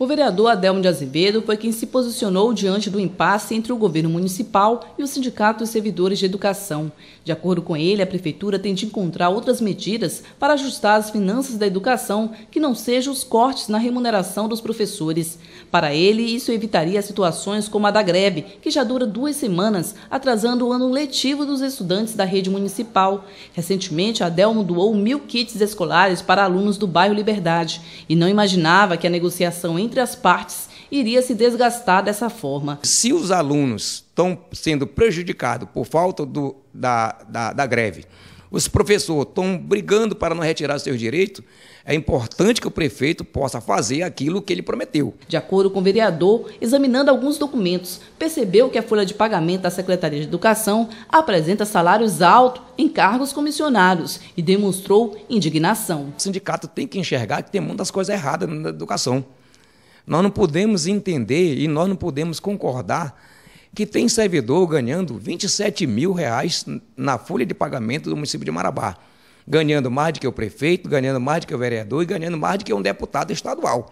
O vereador Adelmo de Azevedo foi quem se posicionou diante do impasse entre o governo municipal e o Sindicato dos Servidores de Educação. De acordo com ele, a prefeitura tem de encontrar outras medidas para ajustar as finanças da educação que não sejam os cortes na remuneração dos professores. Para ele, isso evitaria situações como a da greve, que já dura duas semanas, atrasando o ano letivo dos estudantes da rede municipal. Recentemente, Adelmo doou mil kits escolares para alunos do bairro Liberdade e não imaginava que a negociação entre entre as partes iria se desgastar dessa forma. Se os alunos estão sendo prejudicados por falta do, da, da, da greve, os professores estão brigando para não retirar seus direitos, é importante que o prefeito possa fazer aquilo que ele prometeu. De acordo com o vereador, examinando alguns documentos, percebeu que a folha de pagamento da Secretaria de Educação apresenta salários altos em cargos comissionados e demonstrou indignação. O sindicato tem que enxergar que tem muitas coisas erradas na educação. Nós não podemos entender e nós não podemos concordar que tem servidor ganhando 27 mil reais na folha de pagamento do município de Marabá, ganhando mais do que o prefeito, ganhando mais do que o vereador e ganhando mais do que um deputado estadual.